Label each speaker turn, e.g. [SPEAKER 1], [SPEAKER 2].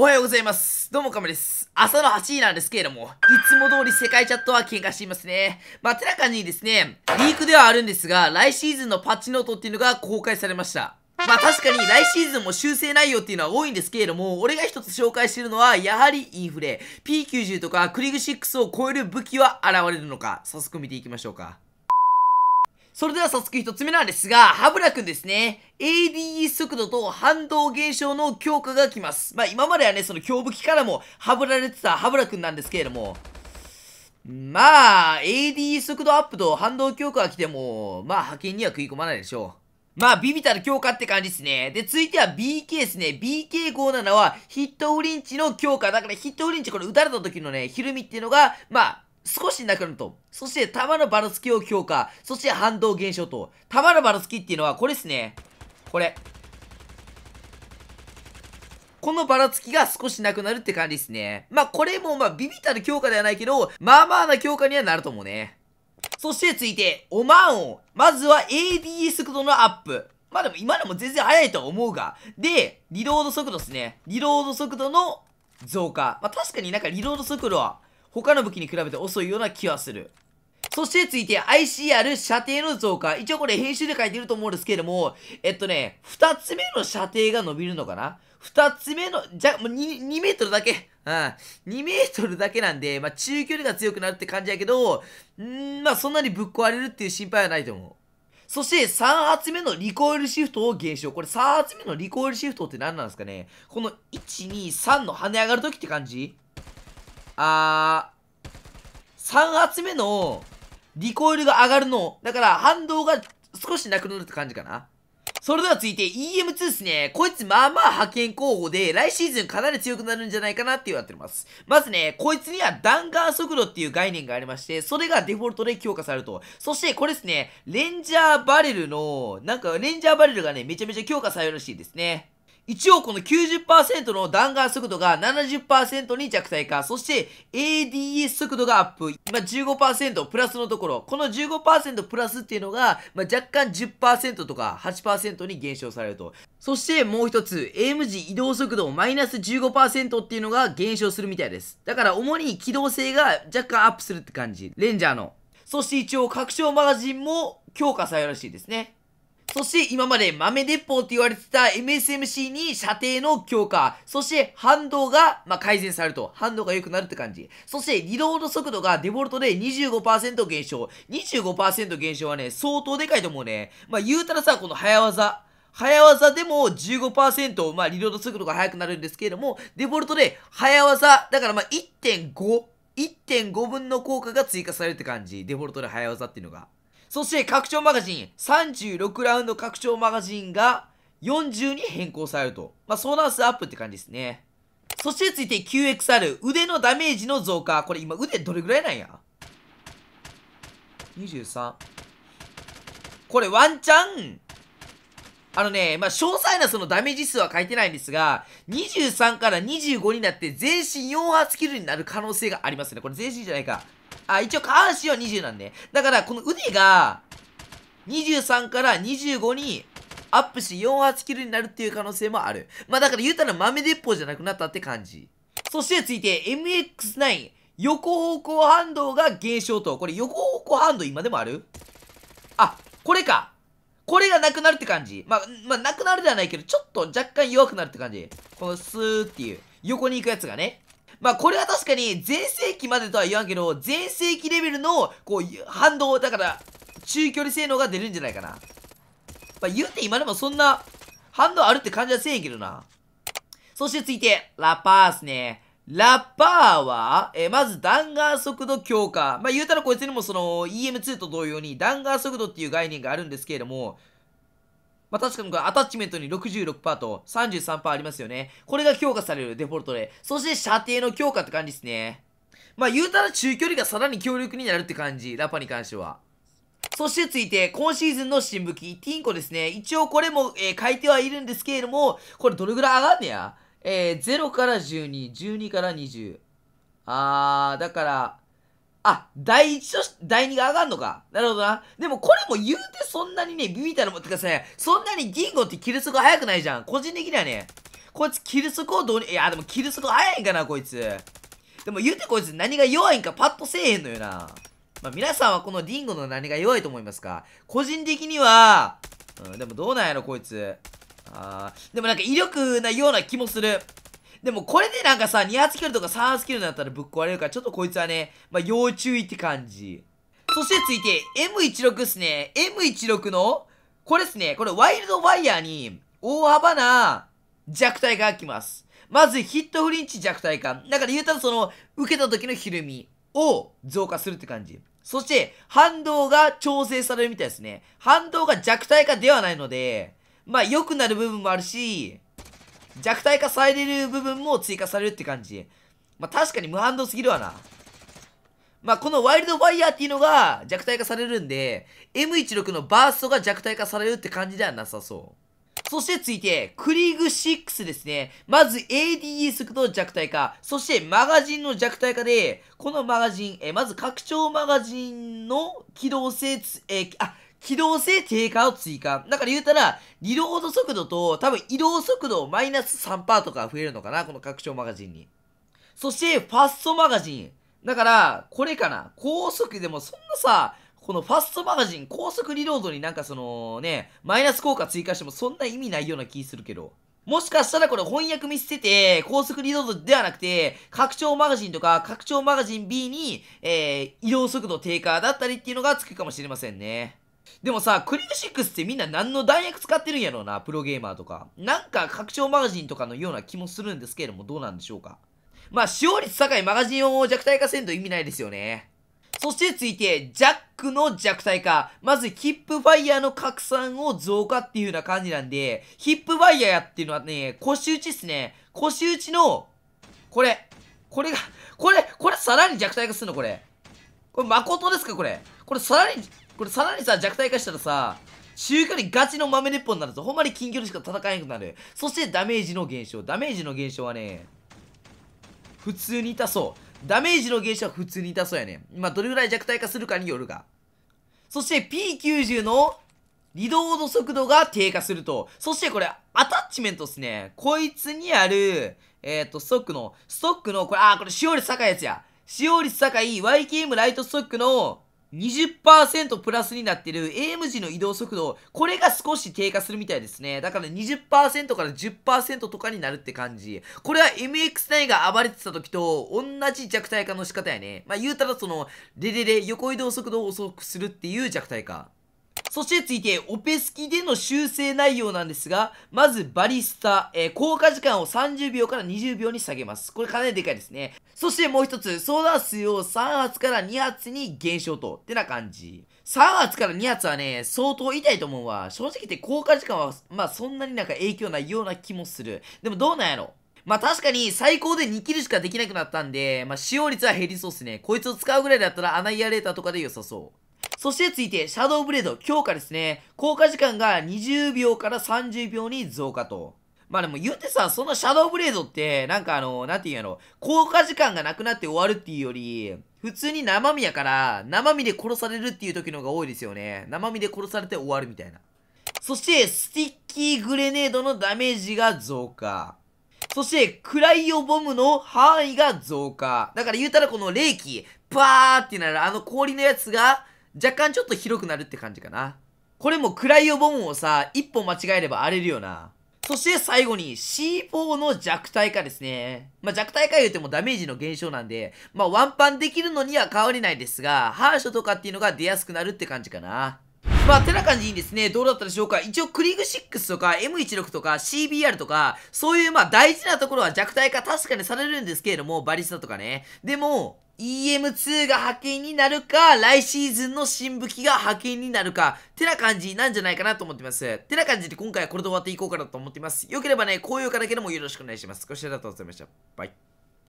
[SPEAKER 1] おはようございます。どうもかもです。朝の8時なんですけれども、いつも通り世界チャットは喧嘩していますね。まあ、てな感じにですね、リークではあるんですが、来シーズンのパッチノートっていうのが公開されました。まあ確かに来シーズンも修正内容っていうのは多いんですけれども、俺が一つ紹介してるのは、やはりインフレ。P90 とかクリグ6を超える武器は現れるのか。早速見ていきましょうか。それでは早速一つ目なんですが、ハブラくんですね。ADS 速度と反動減少の強化がきます。まあ今まではね、その強武器からもハブラれてたハブラ君なんですけれども、まあ、a d E. 速度アップと反動強化が来ても、まあ派遣には食い込まないでしょう。まあ、ビビたる強化って感じですね。で、続いては BK ですね。BK57 はヒットオリンチの強化。だからヒットオリンチこれ撃たれた時のね、ひるみっていうのが、まあ、少しなくなると。そして、弾のばらつきを強化。そして、反動減少と。弾のばらつきっていうのは、これですね。これ。このばらつきが少しなくなるって感じですね。まあ、これも、まあ、ビビたる強化ではないけど、まあまあな強化にはなると思うね。そして、ついて、オマーンを。まずは、a d 速度のアップ。まあでも、今でも全然速いとは思うが。で、リロード速度ですね。リロード速度の増加。まあ、確かになんかリロード速度は、他の武器に比べて遅いような気はする。そしてついて ICR 射程の増加。一応これ編集で書いてると思うんですけれども、えっとね、二つ目の射程が伸びるのかな二つ目の、じゃ、もう 2, 2メートルだけ。うん。2メートルだけなんで、まあ中距離が強くなるって感じやけど、んまあそんなにぶっ壊れるっていう心配はないと思う。そして3発目のリコイルシフトを減少。これ3発目のリコイルシフトって何なんですかねこの1、2、3の跳ね上がるときって感じあー、3発目のリコイルが上がるの。だから反動が少しなくなるって感じかな。それでは続いて EM2 ですね。こいつまあまあ派遣候補で、来シーズンかなり強くなるんじゃないかなって言われてます。まずね、こいつには弾丸速度っていう概念がありまして、それがデフォルトで強化されると。そしてこれですね、レンジャーバレルの、なんかレンジャーバレルがね、めちゃめちゃ強化されるらしいですね。一応この90%の弾丸速度が70%に弱体化。そして ADS 速度がアップ。今15%プラスのところ。この15%プラスっていうのが、まあ、若干10%とか8%に減少されると。そしてもう一つ、AM 時移動速度マイナス15%っていうのが減少するみたいです。だから主に機動性が若干アップするって感じ。レンジャーの。そして一応、拡張マガジンも強化されるらしいですね。そして今まで豆鉄砲って言われてた MSMC に射程の強化、そして反動が、まあ、改善されると。反動が良くなるって感じ。そしてリロード速度がデフォルトで25%減少。25%減少はね、相当でかいと思うね。まあ、言うたらさ、この早技。早技でも15%、まあ、リロード速度が速くなるんですけれども、デフォルトで早技、だからまあ1.5、1.5分の効果が追加されるって感じ。デフォルトで早技っていうのが。そして拡張マガジン、36ラウンド拡張マガジンが40に変更されると。まあ、相談数アップって感じですね。そしてついて QXR、腕のダメージの増加。これ今腕どれぐらいなんや ?23。これワンチャン、あのね、まあ、詳細なそのダメージ数は書いてないんですが、23から25になって全身4発キルになる可能性がありますね。これ全身じゃないか。あ、一応下半身は20なんで。だから、この腕が、23から25にアップし48キロになるっていう可能性もある。まあだから言うたら豆鉄砲じゃなくなったって感じ。そしてついて MX9 横方向反動が減少と。これ横方向反動今でもあるあ、これか。これがなくなるって感じ。まあ、まあ、なくなるではないけど、ちょっと若干弱くなるって感じ。このスーっていう、横に行くやつがね。まあ、これは確かに、全盛期までとは言わんけど、全盛期レベルの、こう、反動、だから、中距離性能が出るんじゃないかな。まあ、言うて今でもそんな、反動あるって感じはせえへんけどな。そして続いて、ラッパーっすね。ラッパーは、えー、まず弾丸速度強化。まあ、言うたらこいつにもその EM2 と同様に弾丸速度っていう概念があるんですけれども、まあ、確かにこれアタッチメントに66%と33%ありますよね。これが強化されるデフォルトで。そして射程の強化って感じですね。まあ言うたら中距離がさらに強力になるって感じ。ラパに関しては。そしてついて、今シーズンの新武器、ティンコですね。一応これも、えー、書いてはいるんですけれども、これどれぐらい上がんねやえー、0から12、12から20。あー、だから、あ、第一と第二が上がんのか。なるほどな。でもこれも言うてそんなにね、ビビったらもってかさ、そんなにンゴってキル速くないじゃん。個人的にはね。こいつキル速をどうに、いや、でもキル速速いんかな、こいつ。でも言うてこいつ何が弱いんかパッとせえへんのよな。まあ、皆さんはこのディンゴの何が弱いと思いますか個人的には、うん、でもどうなんやろ、こいつ。あー、でもなんか威力なような気もする。でもこれでなんかさ、2発キルとか3発キルになったらぶっ壊れるから、ちょっとこいつはね、まあ、要注意って感じ。そして続いて、M16 っすね。M16 の、これっすね、これワイルドワイヤーに、大幅な弱体化が来ます。まずヒットフリンチ弱体化。だから言うたらその、受けた時のひるみを増加するって感じ。そして、反動が調整されるみたいですね。反動が弱体化ではないので、まあ良くなる部分もあるし、弱体化される部分も追加されるって感じ。まあ、確かに無反動すぎるわな。まあ、このワイルドファイヤーっていうのが弱体化されるんで、M16 のバーストが弱体化されるって感じではなさそう。そして続いて、クリーグ6ですね。まず a d e 速度弱体化、そしてマガジンの弱体化で、このマガジン、えまず拡張マガジンの機動性、えあ、機動性低下を追加。だから言うたら、リロード速度と多分移動速度マイナス3%とか増えるのかなこの拡張マガジンに。そして、ファストマガジン。だから、これかな。高速でもそんなさ、このファストマガジン、高速リロードになんかそのね、マイナス効果追加してもそんな意味ないような気するけど。もしかしたらこれ翻訳見捨てて、高速リロードではなくて、拡張マガジンとか、拡張マガジン B に、えー、移動速度低下だったりっていうのがつくかもしれませんね。でもさ、クリック6ってみんな何の弾薬使ってるんやろうな、プロゲーマーとか。なんか拡張マガジンとかのような気もするんですけれども、どうなんでしょうか。まあ、使用率高いマガジンを弱体化せんと意味ないですよね。そしてついて、ジャックの弱体化。まず、ヒップファイヤーの拡散を増加っていうような感じなんで、ヒップファイヤーっていうのはね、腰打ちっすね。腰打ちの、これ、これが、これ、これさらに弱体化するのこれ。これ誠ですかこれ。これさらにこれさらにさ、弱体化したらさ、中華にガチの豆鉄砲になるぞ。ほんまに近距離しか戦えなくなる。そしてダメージの減少。ダメージの減少はね、普通に痛そう。ダメージの減少は普通に痛そうやね。まあ、どれぐらい弱体化するかによるが。そして P90 の移動の速度が低下すると。そしてこれ、アタッチメントっすね。こいつにある、えっ、ー、と、ストックの、ストックの、これ、あ、これ、使用率高いやつや。使用率高い YKM ライトストックの20%プラスになってる AM 時の移動速度、これが少し低下するみたいですね。だから20%から10%とかになるって感じ。これは MX9 が暴れてた時と同じ弱体化の仕方やね。まあ言うたらその、レレレ横移動速度を遅くするっていう弱体化。そして続いて、オペスキでの修正内容なんですが、まずバリスタ、えー、効果時間を30秒から20秒に下げます。これかなりでかいですね。そしてもう一つ、相談数を3発から2発に減少と、ってな感じ。3発から2発はね、相当痛いと思うわ。正直言って効果時間は、まあそんなになんか影響ないような気もする。でもどうなんやろまあ確かに最高で2キルしかできなくなったんで、まあ使用率は減りそうっすね。こいつを使うぐらいだったらアナイアレーターとかで良さそう。そしてついて、シャドウブレード強化ですね。効果時間が20秒から30秒に増加と。まあでも言うてさ、そのシャドウブレードって、なんかあの、なんて言うんやろ、効果時間がなくなって終わるっていうより、普通に生身やから、生身で殺されるっていう時の方が多いですよね。生身で殺されて終わるみたいな。そして、スティッキーグレネードのダメージが増加。そして、クライオボムの範囲が増加。だから言うたらこの冷気、バーってなるあの氷のやつが若干ちょっと広くなるって感じかな。これも暗いボムをさ、一歩間違えれば荒れるよな。そして最後に C4 の弱体化ですね。まあ、弱体化言うてもダメージの減少なんで、まあ、ワンパンできるのには変わりないですが、ハーショとかっていうのが出やすくなるって感じかな。まあ、てな感じにですね、どうだったでしょうか。一応、クリーグ6とか M16 とか CBR とか、そういうまあ大事なところは弱体化確かにされるんですけれども、バリスタとかね。でも、EM2 が派遣になるか、来シーズンの新武器が派遣になるか、てな感じなんじゃないかなと思ってます。てな感じで今回はこれで終わっていこうかなと思ってます。よければね、高評価だけでもよろしくお願いします。ご視聴ありがとうございました。バイ。